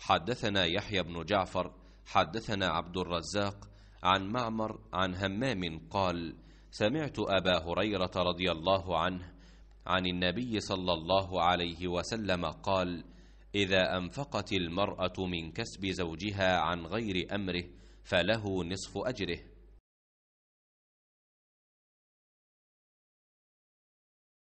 حدثنا يحيى بن جعفر حدثنا عبد الرزاق عن معمر عن همام قال سمعت أبا هريرة رضي الله عنه عن النبي صلى الله عليه وسلم قال إذا أنفقت المرأة من كسب زوجها عن غير أمره فله نصف أجره